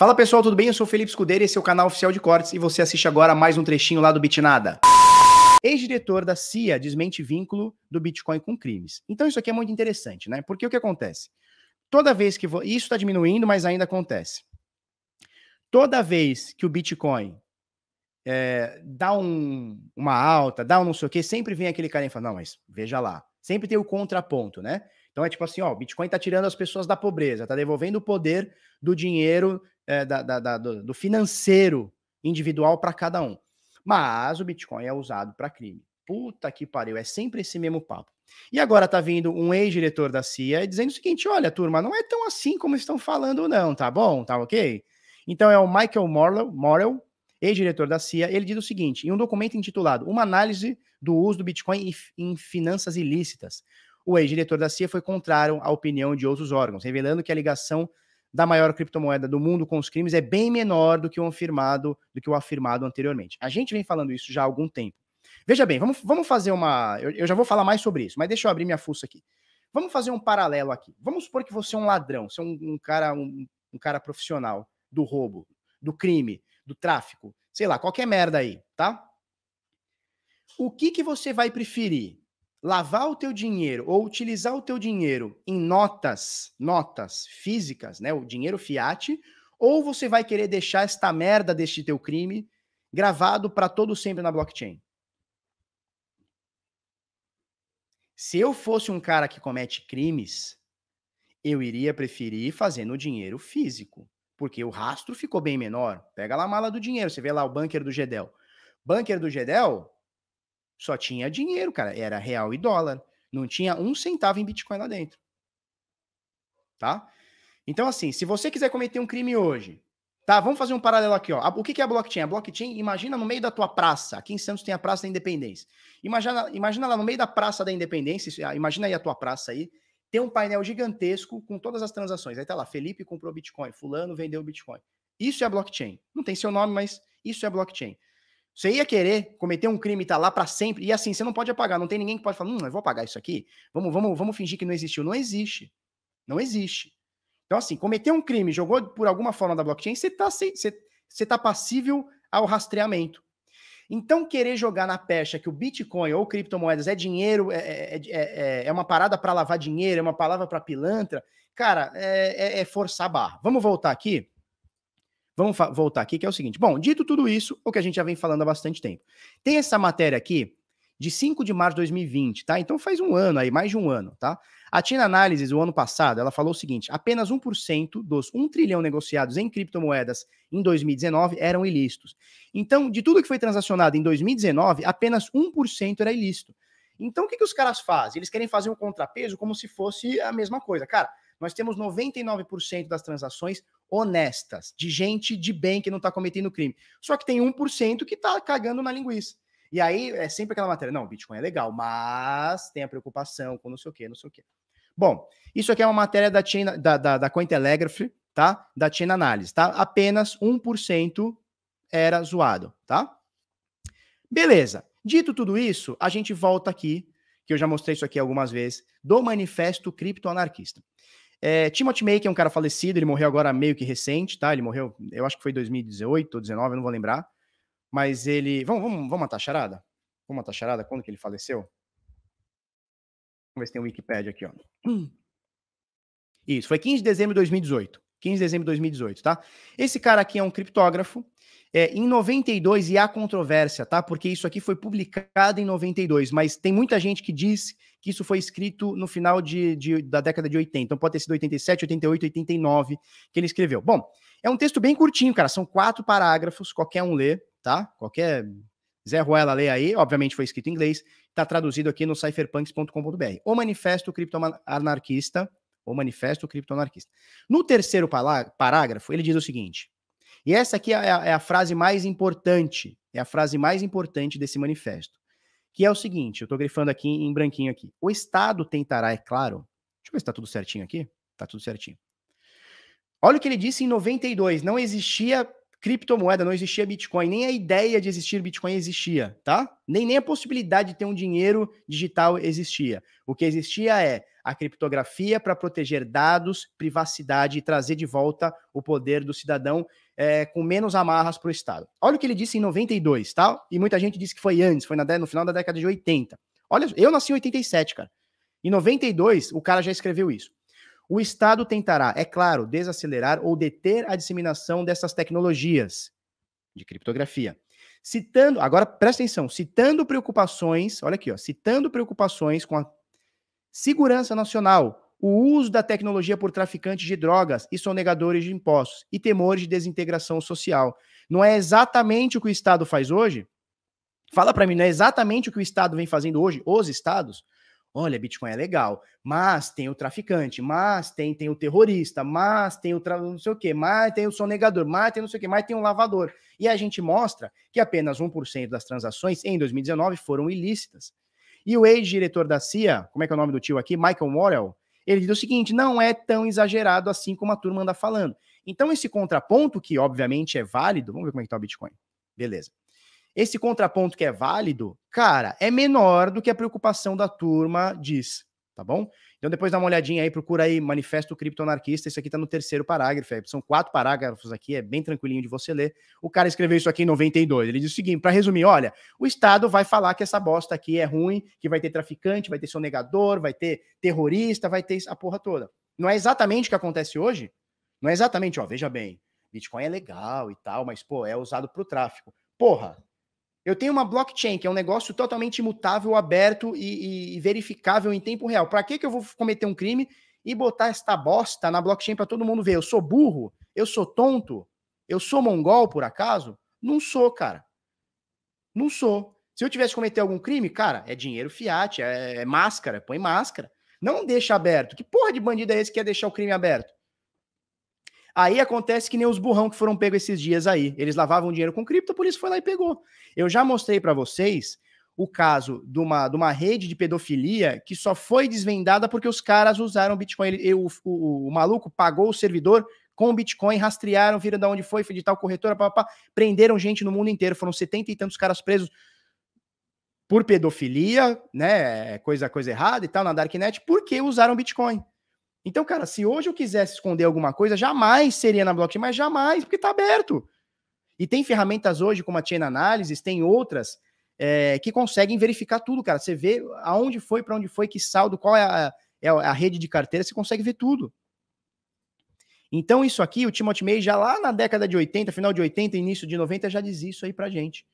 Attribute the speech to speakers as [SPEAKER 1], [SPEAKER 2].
[SPEAKER 1] Fala pessoal, tudo bem? Eu sou o Felipe Escudeiro, esse é o canal oficial de cortes e você assiste agora mais um trechinho lá do Bitnada. Ex-diretor da CIA desmente vínculo do Bitcoin com crimes. Então isso aqui é muito interessante, né? Porque o que acontece? Toda vez que. Vo... Isso está diminuindo, mas ainda acontece. Toda vez que o Bitcoin é, dá um, uma alta, dá um não sei o quê, sempre vem aquele cara e fala: não, mas veja lá. Sempre tem o contraponto, né? Então é tipo assim, ó, o Bitcoin tá tirando as pessoas da pobreza, tá devolvendo o poder do dinheiro é, da, da, da, do, do financeiro individual para cada um. Mas o Bitcoin é usado para crime. Puta que pariu, é sempre esse mesmo papo. E agora tá vindo um ex-diretor da CIA dizendo o seguinte: olha, turma, não é tão assim como estão falando, não, tá bom? Tá ok? Então é o Michael Morrell, ex-diretor da CIA, ele diz o seguinte: em um documento intitulado Uma análise do uso do Bitcoin em finanças ilícitas, o ex-diretor da CIA foi contrário à opinião de outros órgãos, revelando que a ligação da maior criptomoeda do mundo com os crimes é bem menor do que o afirmado, do que o afirmado anteriormente. A gente vem falando isso já há algum tempo. Veja bem, vamos, vamos fazer uma. Eu, eu já vou falar mais sobre isso, mas deixa eu abrir minha fuça aqui. Vamos fazer um paralelo aqui. Vamos supor que você é um ladrão, você é um, um cara, um, um cara profissional do roubo, do crime, do tráfico, sei lá, qualquer merda aí, tá? O que que você vai preferir? lavar o teu dinheiro ou utilizar o teu dinheiro em notas, notas físicas, né, o dinheiro fiat, ou você vai querer deixar esta merda deste teu crime gravado para todo sempre na blockchain? Se eu fosse um cara que comete crimes, eu iria preferir fazer no dinheiro físico, porque o rastro ficou bem menor. Pega lá a mala do dinheiro, você vê lá o bunker do Gedel. Bunker do Gedel, só tinha dinheiro, cara. Era real e dólar. Não tinha um centavo em Bitcoin lá dentro. Tá? Então, assim, se você quiser cometer um crime hoje, tá? Vamos fazer um paralelo aqui, ó. O que é a blockchain? A blockchain, imagina no meio da tua praça. Aqui em Santos tem a Praça da Independência. Imagina, imagina lá no meio da Praça da Independência, ah, imagina aí a tua praça aí, tem um painel gigantesco com todas as transações. Aí tá lá, Felipe comprou Bitcoin, fulano vendeu Bitcoin. Isso é a blockchain. Não tem seu nome, mas isso é blockchain. Você ia querer cometer um crime e tá lá para sempre. E assim, você não pode apagar. Não tem ninguém que pode falar, hum, eu vou apagar isso aqui. Vamos, vamos, vamos fingir que não existiu. Não existe. Não existe. Então, assim, cometeu um crime, jogou por alguma forma da blockchain, você tá, você, você tá passível ao rastreamento. Então, querer jogar na pecha que o Bitcoin ou criptomoedas é dinheiro, é, é, é, é uma parada para lavar dinheiro, é uma palavra para pilantra, cara, é, é forçar a barra. Vamos voltar aqui Vamos voltar aqui, que é o seguinte. Bom, dito tudo isso, o que a gente já vem falando há bastante tempo. Tem essa matéria aqui de 5 de março de 2020, tá? Então faz um ano aí, mais de um ano, tá? A China Analysis, o ano passado, ela falou o seguinte: apenas 1% dos 1 trilhão negociados em criptomoedas em 2019 eram ilícitos. Então, de tudo que foi transacionado em 2019, apenas 1% era ilícito. Então, o que, que os caras fazem? Eles querem fazer um contrapeso como se fosse a mesma coisa. Cara, nós temos 99% das transações honestas, de gente de bem que não está cometendo crime. Só que tem 1% que está cagando na linguiça. E aí é sempre aquela matéria, não, Bitcoin é legal, mas tem a preocupação com não sei o quê, não sei o quê. Bom, isso aqui é uma matéria da, China, da, da, da Cointelegraph, tá? Da Chain Análise, tá? Apenas 1% era zoado, tá? Beleza. Dito tudo isso, a gente volta aqui, que eu já mostrei isso aqui algumas vezes, do Manifesto Criptoanarquista. É, Timothy May, que é um cara falecido, ele morreu agora meio que recente, tá? Ele morreu, eu acho que foi 2018 ou 19, eu não vou lembrar. Mas ele. Vamos, vamos, vamos matar a charada? Vamos matar a charada? Quando que ele faleceu? Vamos ver se tem o um Wikipedia aqui, ó. Isso, foi 15 de dezembro de 2018. 15 de dezembro de 2018, tá? Esse cara aqui é um criptógrafo. É, em 92, e há controvérsia, tá? Porque isso aqui foi publicado em 92, mas tem muita gente que diz que isso foi escrito no final de, de, da década de 80. Então pode ter sido 87, 88, 89 que ele escreveu. Bom, é um texto bem curtinho, cara. São quatro parágrafos, qualquer um lê, tá? Qualquer Zé Ruela lê aí, obviamente foi escrito em inglês, está traduzido aqui no cypherpunks.com.br. O Manifesto Criptoanarquista, o Manifesto Criptoanarquista. No terceiro parágrafo, ele diz o seguinte, e essa aqui é a, é a frase mais importante, é a frase mais importante desse manifesto que é o seguinte, eu estou grifando aqui em branquinho aqui. O Estado tentará, é claro, deixa eu ver se está tudo certinho aqui, está tudo certinho. Olha o que ele disse em 92, não existia criptomoeda, não existia Bitcoin, nem a ideia de existir Bitcoin existia, tá? Nem, nem a possibilidade de ter um dinheiro digital existia. O que existia é a criptografia para proteger dados, privacidade e trazer de volta o poder do cidadão é, com menos amarras para o Estado. Olha o que ele disse em 92, tá? E muita gente disse que foi antes, foi na, no final da década de 80. Olha, eu nasci em 87, cara. Em 92, o cara já escreveu isso. O Estado tentará, é claro, desacelerar ou deter a disseminação dessas tecnologias de criptografia. Citando, agora presta atenção, citando preocupações, olha aqui, ó, citando preocupações com a segurança nacional, o uso da tecnologia por traficantes de drogas e sonegadores de impostos e temores de desintegração social. Não é exatamente o que o Estado faz hoje? Fala para mim, não é exatamente o que o Estado vem fazendo hoje, os estados? Olha, Bitcoin é legal, mas tem o traficante, mas tem, tem o terrorista, mas tem o não sei o que, mas tem o sonegador, mas tem não sei o que, mas tem o lavador. E a gente mostra que apenas 1% das transações em 2019 foram ilícitas. E o ex-diretor da CIA, como é que é o nome do tio aqui? Michael Morrell, ele diz o seguinte: não é tão exagerado assim como a turma anda falando. Então, esse contraponto, que obviamente é válido, vamos ver como é que tá o Bitcoin. Beleza. Esse contraponto que é válido, cara, é menor do que a preocupação da turma diz, tá bom? Então depois dá uma olhadinha aí, procura aí Manifesto Criptoanarquista, isso aqui tá no terceiro parágrafo, é, são quatro parágrafos aqui, é bem tranquilinho de você ler. O cara escreveu isso aqui em 92, ele diz o seguinte, para resumir, olha, o Estado vai falar que essa bosta aqui é ruim, que vai ter traficante, vai ter sonegador, vai ter terrorista, vai ter a porra toda. Não é exatamente o que acontece hoje? Não é exatamente, ó, veja bem, Bitcoin é legal e tal, mas pô, é usado para o tráfico. Porra, eu tenho uma blockchain, que é um negócio totalmente imutável, aberto e, e verificável em tempo real. Para que, que eu vou cometer um crime e botar esta bosta na blockchain para todo mundo ver? Eu sou burro? Eu sou tonto? Eu sou mongol, por acaso? Não sou, cara. Não sou. Se eu tivesse cometido algum crime, cara, é dinheiro fiat, é, é máscara, põe máscara. Não deixa aberto. Que porra de bandido é esse que quer deixar o crime aberto? Aí acontece que nem os burrão que foram pegos esses dias aí. Eles lavavam dinheiro com cripto, por isso foi lá e pegou. Eu já mostrei para vocês o caso de uma, de uma rede de pedofilia que só foi desvendada porque os caras usaram Bitcoin. Ele, o, o, o, maluco pagou o servidor com Bitcoin, rastrearam, viram de onde foi, foi de tal corretora, pá, prenderam gente no mundo inteiro. Foram setenta e tantos caras presos por pedofilia, né? É coisa, coisa errada e tal, na Darknet, porque usaram Bitcoin. Então, cara, se hoje eu quisesse esconder alguma coisa, jamais seria na blockchain, mas jamais, porque está aberto. E tem ferramentas hoje, como a Chain Analysis, tem outras é, que conseguem verificar tudo, cara. Você vê aonde foi, para onde foi, que saldo, qual é, é a, é a rede de carteira, você consegue ver tudo. Então, isso aqui, o Timothy May já lá na década de 80, final de 80, início de 90, já diz isso aí para gente.